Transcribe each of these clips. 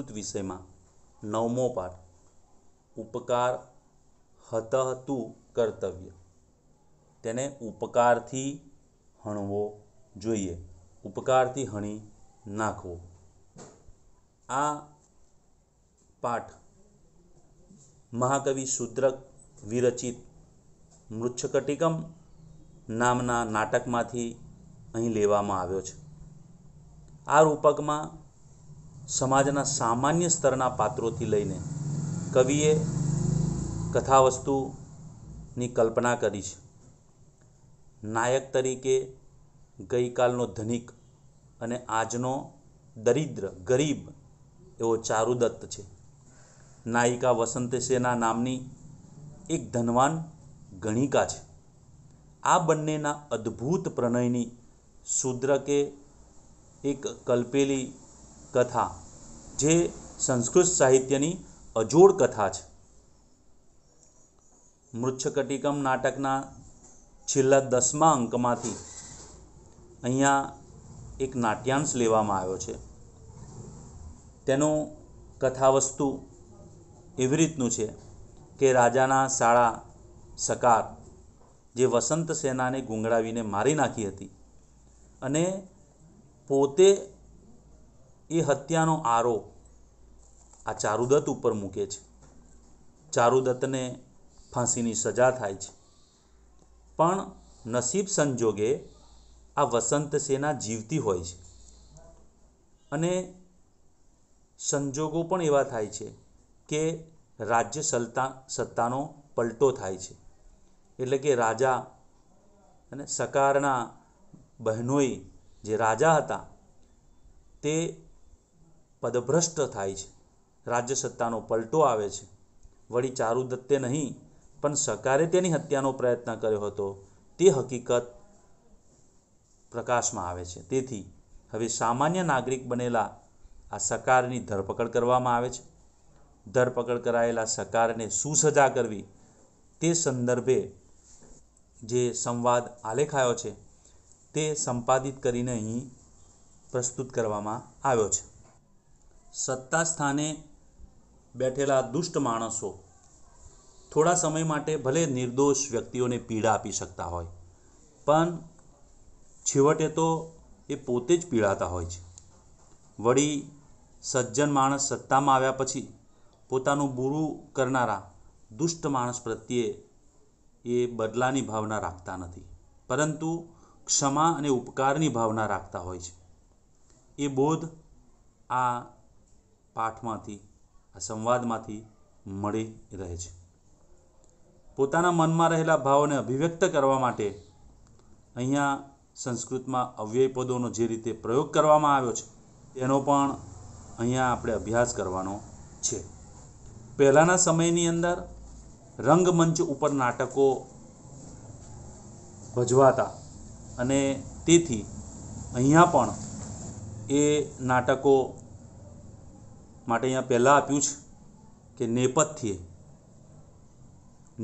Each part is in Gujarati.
સંસ્કૃત વિષયમાં નવમો પાઠ ઉપકાર હતહતુ કર્તવ્ય તેને ઉપકારથી હણવો જોઈએ ઉપકારથી હણી નાખવો આ પાઠ મહાકવિ શુદ્રક વિરચિત મૃચ્છકટિકમ નામના નાટકમાંથી અહીં લેવામાં આવ્યો છે આ રૂપકમાં સમાજના સામાન્ય સ્તરના પાત્રોથી લઈને કવિએ કથાવસ્તુની કલ્પના કરી છે નાયક તરીકે ગઈકાલનો ધનિક અને આજનો દરિદ્ર ગરીબ એવો ચારુદત્ત છે નાયિકા વસંતસેના નામની એક ધનવાન ગણિકા છે આ બંનેના અદ્ભુત પ્રણયની શૂદ્ર કે એક કલ્પેલી કથા જે સંસ્કૃત સાહિત્યની અજોડ કથા છે મૃચ્છકટિકમ નાટકના છેલ્લા દસમા અંકમાંથી અહીંયા એક નાટ્યાંશ લેવામાં આવ્યો છે તેનો કથાવસ્તુ એવી રીતનું છે કે રાજાના શાળા સકાર જે વસંત સેનાને ગુંગળાવીને મારી નાખી હતી અને પોતે એ હત્યાનો આરોપ આ ચારુદત્ત ઉપર મૂકે છે ચારુદત્તને ફાંસીની સજા થાય છે પણ નસીબ સંજોગે આ વસંત સેના જીવતી હોય છે અને સંજોગો પણ એવા થાય છે કે રાજ્ય સત્તા સત્તાનો પલટો થાય છે એટલે કે રાજા અને સકારના બહેનોએ જે રાજા હતા તે પદભ્રષ્ટ થાય છે રાજ્ય સત્તાનો પલટો આવે છે વળી ચારુ નહીં પણ સરકારે તેની હત્યાનો પ્રયત્ન કર્યો હતો તે હકીકત પ્રકાશમાં આવે છે તેથી હવે સામાન્ય નાગરિક બનેલા આ સરકારની ધરપકડ કરવામાં આવે છે ધરપકડ કરાયેલા સરકારને શું સજા કરવી તે સંદર્ભે જે સંવાદ આલેખાયો છે તે સંપાદિત કરીને અહીં પ્રસ્તુત કરવામાં આવ્યો છે સત્તા સ્થાને બેઠેલા દુષ્ટ માણસો થોડા સમય માટે ભલે નિર્દોષ વ્યક્તિઓને પીડા આપી શકતા હોય પણ છેવટે તો એ પોતે જ પીડાતા હોય છે વળી સજ્જન માણસ સત્તામાં આવ્યા પછી પોતાનું બુરું કરનારા દુષ્ટ માણસ પ્રત્યે એ બદલાની ભાવના રાખતા નથી પરંતુ ક્ષમા અને ઉપકારની ભાવના રાખતા હોય છે એ બોધ આ પાઠમાંથી આ સંવાદમાંથી મળી રહે છે પોતાના મનમાં રહેલા ભાવોને અભિવ્યક્ત કરવા માટે અહીંયા સંસ્કૃતમાં અવ્યય પદોનો જે રીતે પ્રયોગ કરવામાં આવ્યો છે તેનો પણ અહીંયા આપણે અભ્યાસ કરવાનો છે પહેલાંના સમયની અંદર રંગમંચ ઉપર નાટકો ભજવાતા અને તેથી અહીંયા પણ એ નાટકો માટે અહીંયા પહેલાં આપ્યું છે કે નેપથ્ય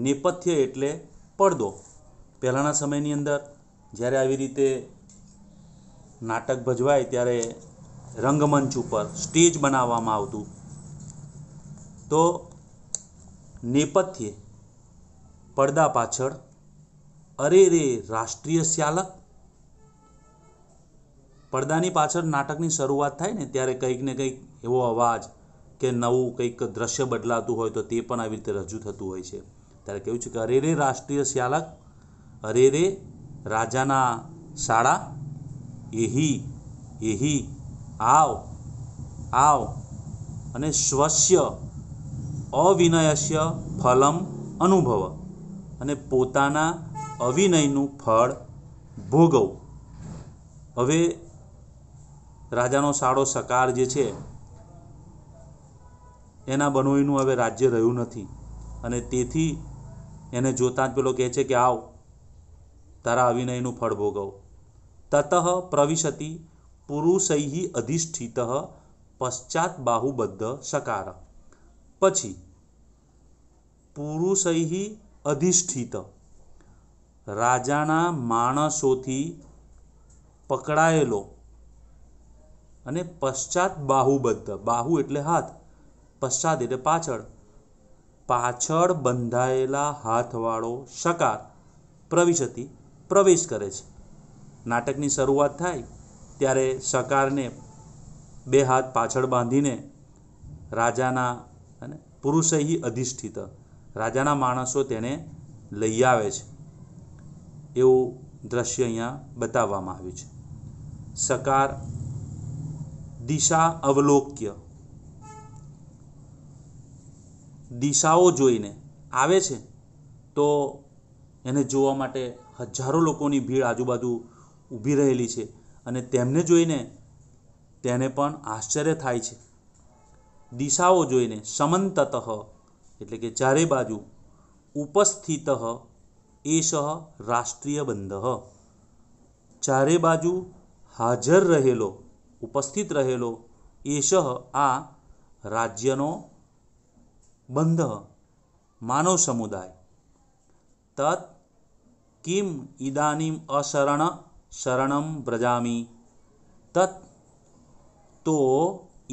નેપથ્ય એટલે પડદો પહેલાંના સમયની અંદર જ્યારે આવી રીતે નાટક ભજવાય ત્યારે રંગમંચ ઉપર સ્ટેજ બનાવવામાં આવતું તો નેપથ્ય પડદા પાછળ અરે રે રાષ્ટ્રીય શ્યાલક પડદાની પાછળ નાટકની શરૂઆત થાય ને ત્યારે કંઈક ને કંઈક એવો અવાજ કે નવું કંઈક દ્રશ્ય બદલાતું હોય તો તે પણ આવી રીતે રજૂ થતું હોય છે ત્યારે કેવું છે કે અરેરે રાષ્ટ્રીય શ્યાલક અરેરે રાજાના શાળા એહી એહી આવ આવ અને સ્વસ્ય અવિનયસ્ય ફલમ અનુભવ અને પોતાના અવિનયનું ફળ ભોગવ હવે રાજાનો સાડો સકાર જે છે એના બનોઈનું હવે રાજ્ય રહ્યું નથી અને તેથી એને જોતાં જ પેલો કહે છે કે આવ તારા અવિનયનું ફળ ભોગવ તતઃ પ્રવિશતી પુરુષૈ અધિષ્ઠિત પશ્ચાત બાહુબદ્ધ સકાર પછી પુરુષૈ અધિષ્ઠિત રાજાના માણસોથી પકડાયેલો અને પશ્ચાત બાહુબદ્ધ બાહુ એટલે હાથ પશ્ચાદ એટલે પાછળ પાછળ બંધાયેલા હાથવાળો સકાર પ્રવિશતિ પ્રવેશ કરે છે નાટકની શરૂઆત થાય ત્યારે સકારને બે હાથ પાછળ બાંધીને રાજાના અને પુરુષહી અધિષ્ઠિત રાજાના માણસો તેને લઈ આવે છે એવું દ્રશ્ય અહીંયા બતાવવામાં આવ્યું છે સકાર દિશા અવલોક્ય દિશાઓ જોઈને આવે છે તો એને જોવા માટે હજારો લોકોની ભીડ આજુબાજુ ઊભી રહેલી છે અને તેમને જોઈને તેને પણ આશ્ચર્ય થાય છે દિશાઓ જોઈને સમંતત એટલે કે ચારે બાજુ ઉપસ્થિત એશ રાષ્ટ્રીય બંધ ચારે બાજુ હાજર રહેલો ઉપસ્થિત રહેલો એશ આ રાજ્યનો બંધ માનવ સમુદાય તત કિમ ઇદાનીમ અશરણ શરણમ વ્રજામી તત તો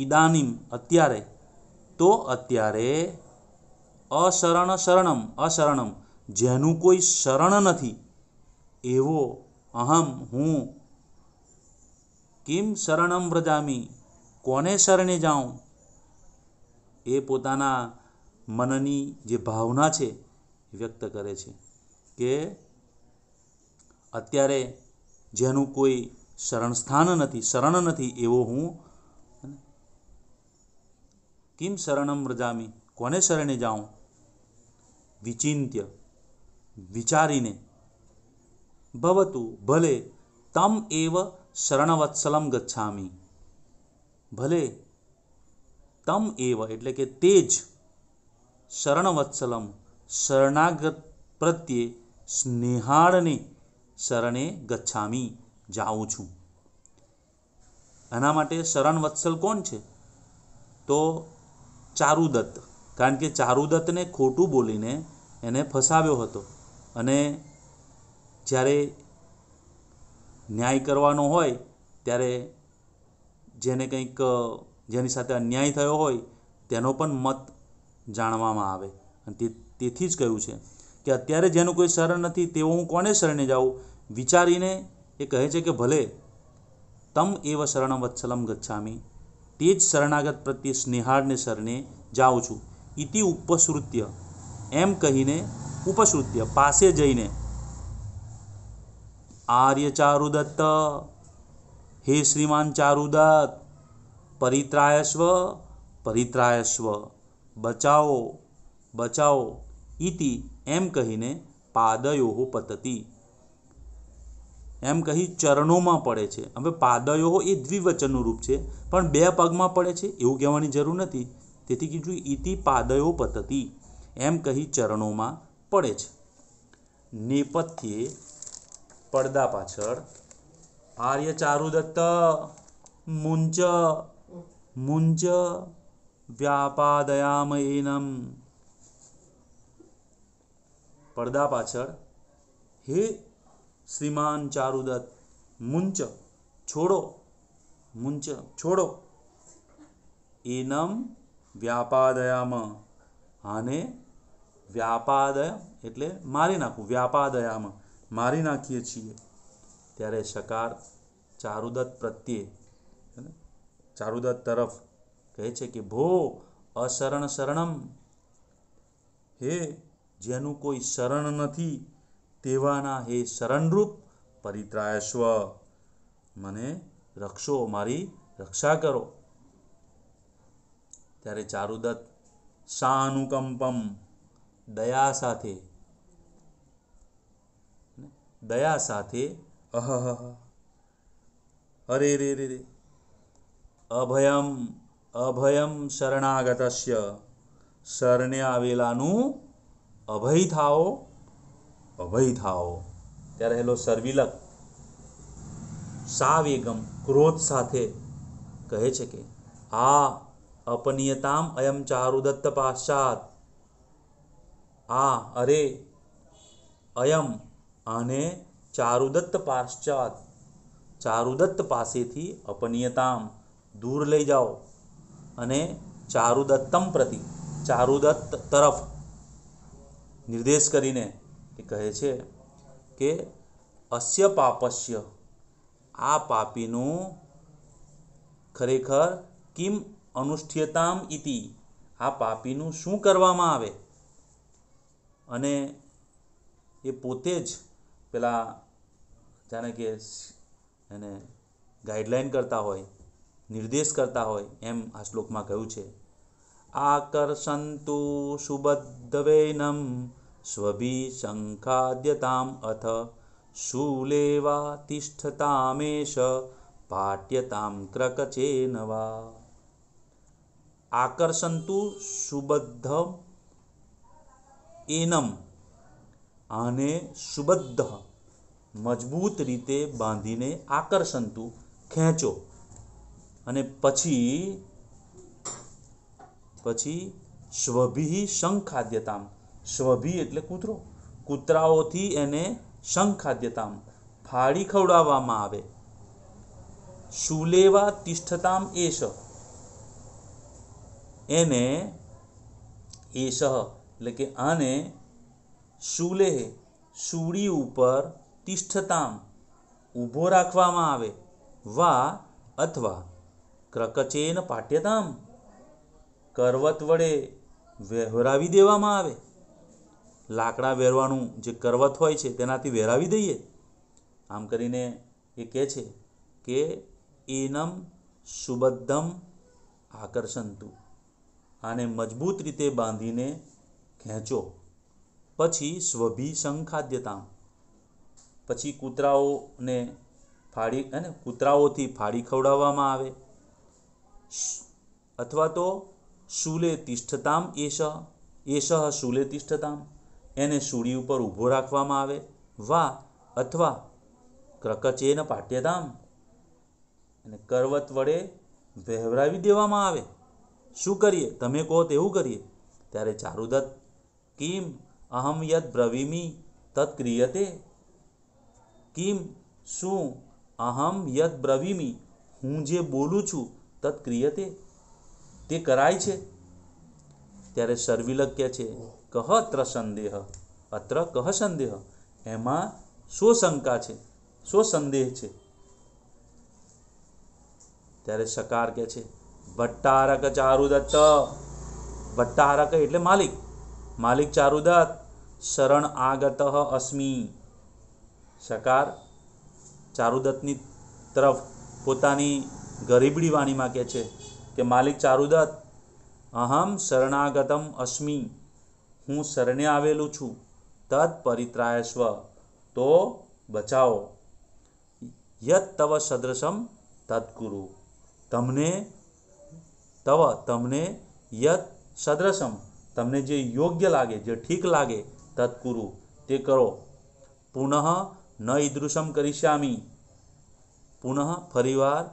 ઇદાનીમ અત્યારે તો અત્યારે અશરણ શરણમ અશરણમ જેનું કોઈ શરણ નથી એવો અહમ હું કિમ શરણમ વ્રજામી કોને શરણે જાઉં એ પોતાના મનની જે ભાવના છે વ્યક્ત કરે છે કે અત્યારે જેનું કોઈ શરણ સ્થાન નથી શરણ નથી એવો હું કિમ શરણમ રજામી કોને શરણે જાઉં વિચિંત્ય વિચારીને ભવતું ભલે તમ એવ શરણવત્સલમ ગચ્છામી ભલે તમ એવ એટલે કે તે જ શરણવત્સલમ શરણાગત પ્રત્યે સ્નેહાળને શરણે ગચ્છામી જાઉં છું એના માટે શરણવત્સલ કોણ છે તો ચારુદત્ત કારણ કે ચારુદત્તને ખોટું બોલીને એને ફસાવ્યો હતો અને જ્યારે ન્યાય કરવાનો હોય ત્યારે જેને કંઈક જેની સાથે અન્યાય થયો હોય તેનો પણ મત જાણવામાં આવે અને તેથી જ કહ્યું છે કે અત્યારે જેનું કોઈ શરણ નથી તેવો હું કોને શરણે જાઉં વિચારીને એ કહે છે કે ભલે તમ એવ શરણ વત્સલમ ગચ્છામી તે જ શરણાગત પ્રત્યે સ્નેહાળને શરણે જાઉં છું ઇતિ ઉપશ્રુત્ય એમ કહીને ઉપસૃત્ય પાસે જઈને આર્ય ચારુદત્ત હે શ્રીમાન ચારુદત્ત પરિત્રાયસ્વ પરિત્રાયસ્વ બચાવો બચાવો ઇતિ એમ કહીને પાદયોહો પતતી એમ કહી ચરણોમાં પડે છે હવે પાદયોઃ એ દ્વિવચનનું રૂપ છે પણ બે પગમાં પડે છે એવું કહેવાની જરૂર નથી તેથી કીધું ઇતિ પાદયો પતતી એમ કહી ચરણોમાં પડે છે નેપથ્યે પડદા પાછળ આર્ય ચારુદત્ત મુંચ મુંચ વ્યાપાદયામ એનમ પડદા પાછળ હે શ્રીમાન ચારુદત્ત મુંચ છોડો મુંચ છોડો એનમ વ્યાપાદયામ આને વ્યાપાદય એટલે મારી નાખવું વ્યાપાદયામ મારી નાખીએ છીએ ત્યારે સકાર ચારુદત્ત પ્રત્યે ચારુદત્ત તરફ કહે છે કે ભો અશરણ શરણમ હે જેનું કોઈ શરણ નથી તેવાના હે શરણરૂપ પરિત્રાયસ્વ મને રક્ષો મારી રક્ષા કરો ત્યારે ચારુદત્ત સાનુકંપમ દયા સાથે દયા સાથે અહ અરે રે રે અભયમ અભયમ શરણાગતસ્ય શરણે આવેલાનું અભય થાઓ અભય થાઓ ત્યારે હેલો સર્વિલક સાવેગમ ક્રોધ સાથે કહે છે કે આ અપનીયતામ અયમ ચારુદત્ત પાશ્ચાત આ અરે અયમ આને ચારુદત્ત પાશ્ચાત ચારુદત્ત પાસેથી અપનીયતામ દૂર લઈ જાઓ અને ચારુદત્તમ પ્રતિ ચારુદત્ત તરફ નિર્દેશ કરીને એ કહે છે કે અસ્ય પાપસ્ય આ પાપીનું ખરેખર કિમ અનુષ્ઠ્યતામ ઇતિ આ પાપીનું શું કરવામાં આવે અને એ પોતે જ પેલા જાણે કે એને ગાઈડલાઈન કરતા હોય નિર્દેશ કરતા હોય એમ આ શ્લોકમાં કહ્યું છે આકર્ષંતુ સુબદ્ધવેનમ સ્વભી શંખાદ્યતામ અથ શૂલેવા તિષ્ઠતામેશ પાટ્યતામ ક્રકચેનવા આકર્ષંતુ સુબદ્ધ એનમ આને સુબદ્ધ મજબૂત રીતે બાંધીને આકર્ષંતુ ખેંચો અને પછી પછી સ્વભિ શંખાદ્યતામ સ્વભિ એટલે કૂતરો કૂતરાઓથી એને શંખાદ્યતામ ફાડી ખવડાવવામાં આવે શુલેવા તિષ્ઠતામ એશ એને એશ એટલે કે આને શૂલે શૂળી ઉપર તિષ્ઠતામ ઊભો રાખવામાં આવે વા અથવા ક્રકચેન પાઠ્યતામ કરવત વડે વહેરાવી દેવામાં આવે લાકડા વેરવાનું જે કરવત હોય છે તેનાથી વેરાવી દઈએ આમ કરીને એ કહે છે કે એનમ સુબદ્ધમ આકર્ષંતુ આને મજબૂત રીતે બાંધીને ખેંચો પછી સ્વભી સંખાદ્યતામ પછી કૂતરાઓને ફાડી અને કૂતરાઓથી ફાડી ખવડાવવામાં આવે અથવા તો શૂલે તિષ્ઠતામ એષ એષ શૂલે તિષ્ઠતામ એને શૂળી ઉપર ઊભો રાખવામાં આવે વા અથવા ક્રકચેન પાટ્યતામ અને કરવત વડે વહેવરાવી દેવામાં આવે શું કરીએ તમે કહો તેવું કરીએ ત્યારે ચારુદત્ત કિમ અહમ યદ બ્રવીમી તત્ ક્રિયતે કિમ શું અહમ યદ બ્રવીમી હું જે બોલું છું તત્ ક્રિયતે તે કરાય છે ત્યારે સર્વિલક કે છે કહ અત્ર સંદેહ અત્ર કહ સંદેહ એમાં શો શંકા છે શો સંદેહ છે ત્યારે સકાર કે છે ભટ્ટારક ચારુદત્ત ભટ્ટારક એટલે માલિક માલિક ચારુદત્ત શરણ આગત અસ્મી સકાર ચારુદત્તની તરફ પોતાની ગરીબડી વાણીમાં કહે છે કે માલિક ચારુદત્ત અહમ શરણાગતમ અસ્મી હું શરણે આવેલું છું તત્ પરિત્રાય સ્વ તો બચાવો યત તવ સદૃશમ તત્ગુરુ તમને તવ તમને યત સદૃશમ તમને જે યોગ્ય લાગે જે ઠીક લાગે તત્કુરુ તે કરો પુનઃ ન ઈદૃશમ કરીશ્યામી પુનઃ ફરીવાર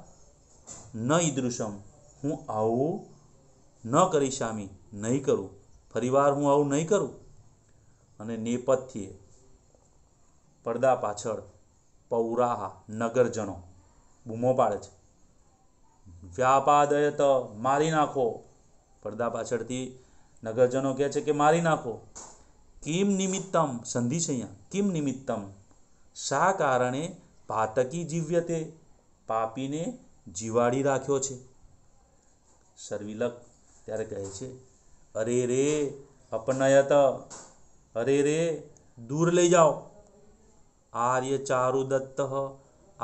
ન ઈદૃશમ હું આવું ન કરી શામી નહીં કરું ફરીવાર હું આવું નહીં કરું અને નેપથ્યે પડદા પાછળ પૌરાહા નગરજનો બૂમો પાડે છે વ્યાપાદય તો મારી નાખો પડદા પાછળથી નગરજનો કહે છે કે મારી નાખો કિમ નિમિત્તમ સંધિ છે અહીંયા કિમ નિમિત્તમ શા કારણે પાતકી જીવ્યતે પાપીને જીવાડી રાખ્યો છે સર્વિલક ત્યારે કહે છે અરે રે અપનયત અરે રે દૂર લઈ જાઓ આર્ય દત્ત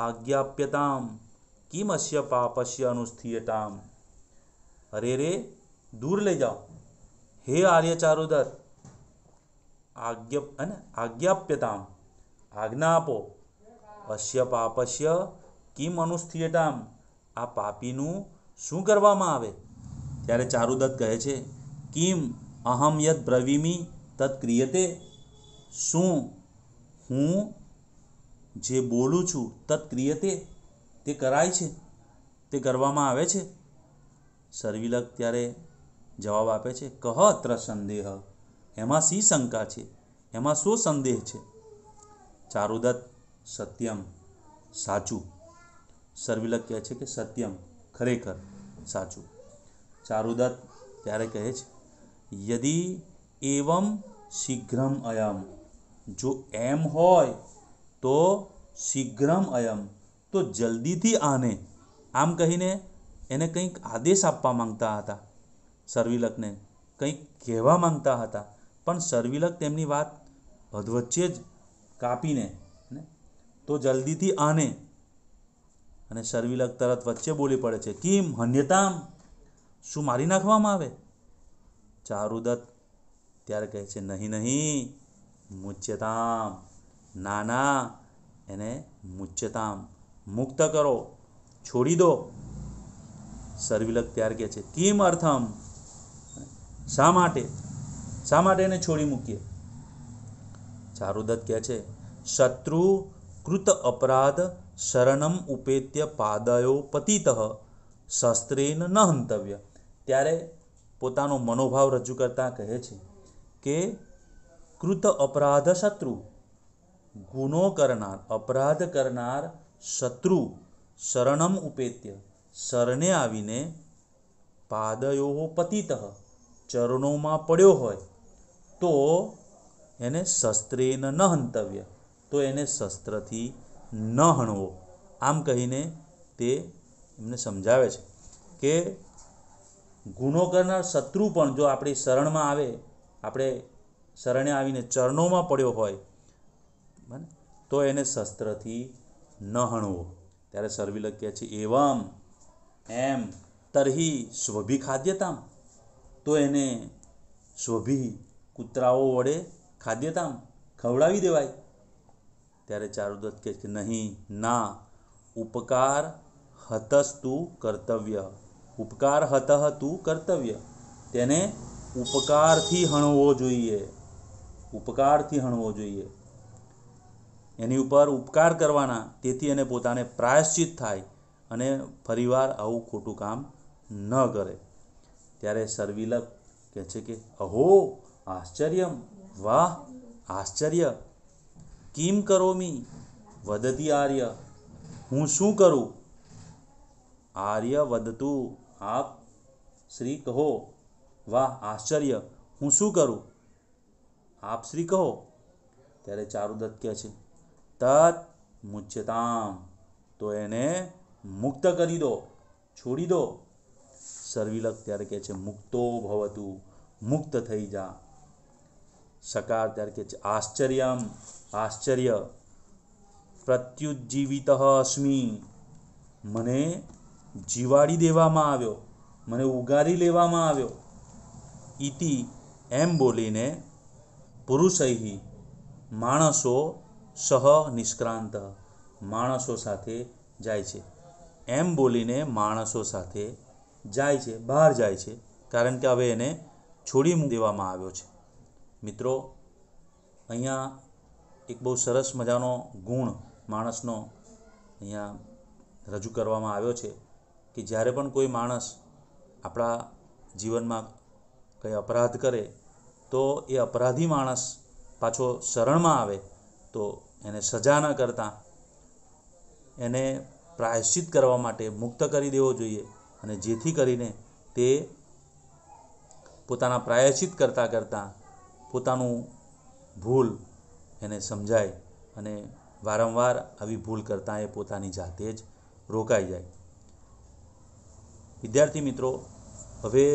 આજ્ઞાપ્યતામ કિમશ્ય પાપશ્ય પાપસ્ય અનુસ્થીયતામ અરે રે દૂર લઈ જાઓ હે આર્ય ચારુદત્ત આજ્ઞ અને આજ્ઞાપ્યતામ આજ્ઞા આપો અશ્ય પાપશ્ય કિમ અનુસ્થીયતામ આ પાપીનું શું કરવામાં આવે ત્યારે ચારુદત્ત કહે છે કિમ અહમ યદ બ્રવીમી તત ક્રિયતે શું હું જે બોલું છું તત ક્રિયતે તે કરાય છે તે કરવામાં આવે છે સર્વિલક ત્યારે જવાબ આપે છે કહ અત્ર સંદેહ એમાં સી શંકા છે એમાં શું સંદેહ છે ચારુદત્ત સત્યમ સાચું સર્વિલક કહે છે કે સત્યમ ખરેખર સાચું ચારુદત્ત ત્યારે કહે છે યદિ એવમ શીઘ્રમ અયમ જો એમ હોય તો શીઘ્રમ અયમ તો જલ્દીથી આને આમ કહીને એને કંઈક આદેશ આપવા માંગતા હતા સર્વિલકને કંઈક કહેવા માંગતા હતા પણ સર્વિલક તેમની વાત અધવચ્ચે જ કાપીને તો જલ્દીથી આને અને સર્વિલક તરત વચ્ચે બોલી પડે છે કિમ હન્યતામ શું મારી નાખવામાં આવે ચારુદત્ત ત્યારે કહે છે નહીં નહીં મુચ્યતામ નાના એને મુચ્યતામ મુક્ત કરો છોડી દો સર્વિલક ત્યાર કહે છે કિમ અર્થમ શા માટે શા માટે એને છોડી મૂકીએ ચારુદત્ત કહે છે શત્રુ કૃત અપરાધ શરણમ ઉપેત્ય પાદયો પતિતઃ શસ્ત્રેન ન હંતવ્ય ત્યારે પોતાનો મનોભાવ રજૂ કરતાં કહે છે કે કૃત અપરાધ શત્રુ ગુનો કરનાર અપરાધ કરનાર શત્રુ શરણમ ઉપેત્ય શરણે આવીને પાદયો પતિતઃ ચરણોમાં પડ્યો હોય તો એને શસ્ત્રેન ન હંતવ્ય તો એને શસ્ત્રથી ન હણવો આમ કહીને તે એમને સમજાવે છે કે ગુનો કરનાર શત્રુ પણ જો આપણી શરણમાં આવે આપણે શરણે આવીને ચરણોમાં પડ્યો હોય બને તો એને શસ્ત્રથી ન હણવો ત્યારે સર્વિલક કહે છે એવમ એમ તરહી સ્વભી ખાદ્યતામ તો એને શોભી કૂતરાઓ વડે ખાદ્યતામ ખવડાવી દેવાય ત્યારે ચારુદત્ત કહે છે નહીં ના ઉપકાર હતસ્તુ કર્તવ્ય ઉપકાર હતઃ તું કર્તવ્ય તેને ઉપકારથી હણવો જોઈએ ઉપકારથી હણવો જોઈએ એની ઉપર ઉપકાર કરવાના તેથી એને પોતાને પ્રાયશ્ચિત થાય અને ફરીવાર આવું ખોટું કામ ન કરે ત્યારે સર્વિલક કહે છે કે અહો આશ્ચર્ય વાહ આશ્ચર્ય કિમ કરોમી વદતી આર્ય હું શું કરું આર્ય વધતું આપ શ્રી કહો વાહ આશ્ચર્ય હું શું કરું આપ શ્રી કહો ત્યારે ચારુદત્ત કહે છે તત મુચ્યતામ તો એને મુક્ત કરી દો છોડી દો સર્વિલક ત્યારે કહે છે મુક્તો ભવતું મુક્ત થઈ જા સકાર ત્યારે કે છે આશ્ચર્યમ આશ્ચર્ય પ્રત્યુજ્જીવિત અસ્મી મને જીવાડી દેવામાં આવ્યો મને ઉગારી લેવામાં આવ્યો ઇતિ એમ બોલીને પુરુષૈહી માણસો સહ નિષ્ક્રાંત માણસો સાથે જાય છે એમ બોલીને માણસો સાથે જાય છે બહાર જાય છે કારણ કે હવે એને છોડી દેવામાં આવ્યો છે મિત્રો અહીંયા એક બહુ સરસ મજાનો ગુણ માણસનો અહીંયા રજૂ કરવામાં આવ્યો છે કે જ્યારે પણ કોઈ માણસ આપણા જીવનમાં કંઈ અપરાધ કરે તો એ અપરાધી માણસ પાછો શરણમાં આવે તો એને સજા ન કરતાં એને પ્રાયશ્ચિત કરવા માટે મુક્ત કરી દેવો જોઈએ અને જેથી કરીને તે પોતાના પ્રાયશ્ચિત કરતાં કરતાં પોતાનું ભૂલ એને સમજાય અને વારંવાર આવી ભૂલ કરતાં એ પોતાની જાતે જ રોકાઈ જાય વિદ્યાર્થી મિત્રો હવે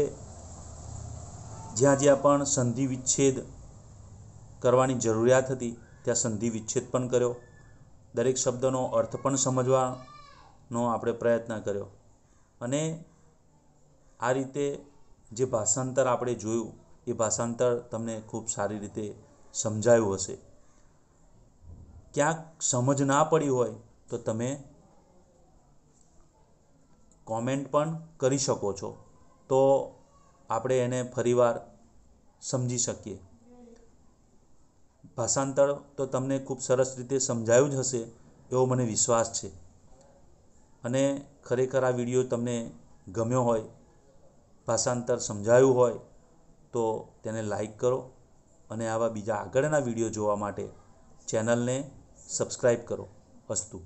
જ્યાં જ્યાં પણ સંધિ વિચ્છેદ કરવાની જરૂરિયાત હતી ત્યાં સંધિ વિચ્છેદ પણ કર્યો દરેક શબ્દનો અર્થ પણ સમજવાનો આપણે પ્રયત્ન કર્યો અને આ રીતે જે ભાષાંતર આપણે જોયું એ ભાષાંતર તમને ખૂબ સારી રીતે સમજાયું હશે ક્યાંક સમજ ના પડી હોય તો તમે કોમેન્ટ પણ કરી શકો છો તો આપણે એને ફરીવાર સમજી શકીએ ભાષાંતર તો તમને ખૂબ સરસ રીતે સમજાયું જ હશે એવો મને વિશ્વાસ છે અને ખરેખર આ વિડીયો તમને ગમ્યો હોય ભાષાંતર સમજાયું હોય તો તેને લાઈક કરો અને આવા બીજા આગળના વિડીયો જોવા માટે ચેનલને સબસ્ક્રાઈબ કરો અસ્તુ